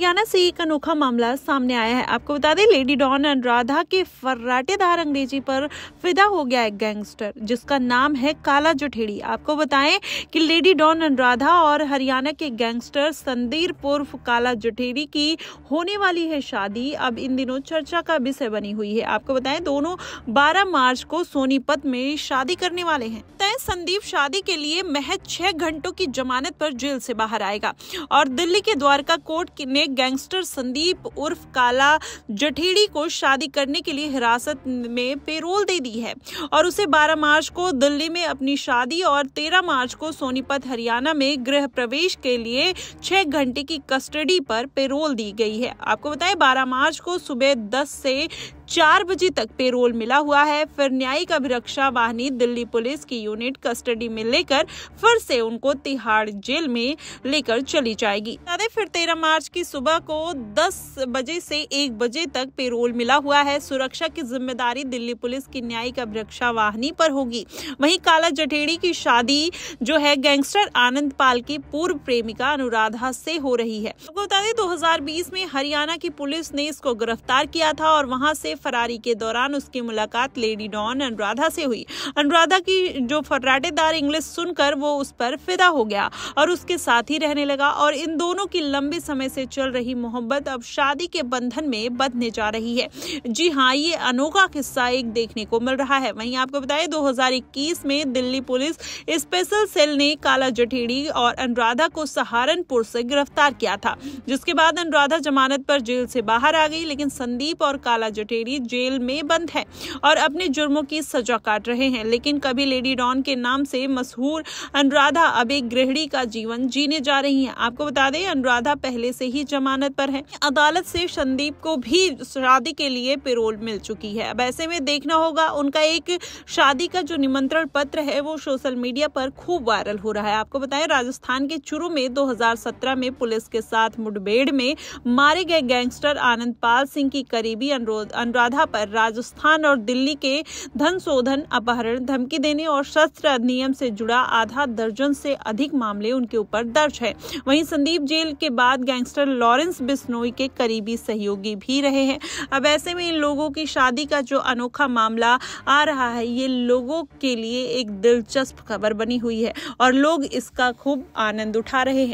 हरियाणा से एक अनोखा मामला सामने आया है आपको बता दें लेडी डॉन अनुराधा के फर्राटेदार अंग्रेजी पर फिदा हो गया एक गैंगस्टर जिसका नाम है काला जुठेड़ी आपको बताएं कि लेडी डॉन अनुराधा और हरियाणा के गैंगस्टर संदीर पूर्व काला जुठेड़ी की होने वाली है शादी अब इन दिनों चर्चा का विषय बनी हुई है आपको बताएं दोनों बारह मार्च को सोनीपत में शादी करने वाले हैं तय संदीप शादी के लिए महज छह घंटों की जमानत पर जेल से बाहर आएगा और दिल्ली के द्वारका कोर्ट ने गैंगस्टर संदीप उर्फ काला जठेड़ी को शादी करने के लिए हिरासत में पेरोल दे दी है और उसे 12 मार्च को दिल्ली में अपनी शादी और 13 मार्च को सोनीपत हरियाणा में गृह प्रवेश के लिए छह घंटे की कस्टडी पर पेरोल दी गई है आपको बताएं 12 मार्च को सुबह 10 से चार बजे तक पेरोल मिला हुआ है फिर न्यायिक अभिरक्षा वाहनी दिल्ली पुलिस की यूनिट कस्टडी में लेकर फिर से उनको तिहाड़ जेल में लेकर चली जाएगी अरे फिर तेरह मार्च की सुबह को दस बजे से एक बजे तक पेरोल मिला हुआ है सुरक्षा की जिम्मेदारी दिल्ली पुलिस की न्यायिक अभिरक्षा वाहनी पर होगी वही काला जठेड़ी की शादी जो है गैंगस्टर आनंद पाल की पूर्व प्रेमिका अनुराधा से हो रही है आपको बता दें 2020 में हरियाणा की पुलिस ने इसको गिरफ्तार किया था और वहां से फरारी के दौरान उसकी मुलाकात लेडी डॉन अनुराधा से हुई अनुराधा की जो फर्राटेदार इंग्लिश सुनकर वो उस पर फिदा हो गया और उसके साथ ही रहने लगा और इन दोनों की लंबे समय से चल रही मोहब्बत अब शादी के बंधन में बंधने जा रही है जी हाँ ये अनोखा किस्सा एक देखने को मिल रहा है वहीं आपको बताए 2021 में दिल्ली पुलिस स्पेशल सेल ने काला जठेड़ी और अनुराधा को सहारनपुर से गिरफ्तार किया था जिसके बाद अनुराधा जमानत पर जेल से बाहर आ गई लेकिन संदीप और काला जठेड़ी खिलाड़ी जेल में बंद है और अपने जुर्मों की सजा काट रहे हैं लेकिन कभी लेडी डॉन के नाम से मशहूर अनुराधा अब एक गृहड़ी का जीवन जीने जा रही हैं आपको बता दें अनुराधा पहले से ही जमानत पर है अदालत से संदीप को भी शादी के लिए पेरोल मिल चुकी है अब ऐसे में देखना होगा उनका एक शादी का जो निमंत्रण पत्र है वो सोशल मीडिया पर खूब वायरल हो रहा है आपको बताए राजस्थान के चुरू में दो में पुलिस के साथ मुठभेड़ में मारे गए गैंगस्टर आनंद पाल सिंह की करीबी अनुराधा अनुराधा पर राजस्थान और दिल्ली के धन शोधन अपहरण धमकी देने और शस्त्र अधिनियम से जुड़ा आधा दर्जन से अधिक मामले उनके ऊपर दर्ज है वहीं संदीप जेल के बाद गैंगस्टर लॉरेंस बिस्नोई के करीबी सहयोगी भी रहे हैं अब ऐसे में इन लोगों की शादी का जो अनोखा मामला आ रहा है ये लोगों के लिए एक दिलचस्प खबर बनी हुई है और लोग इसका खूब आनंद उठा रहे हैं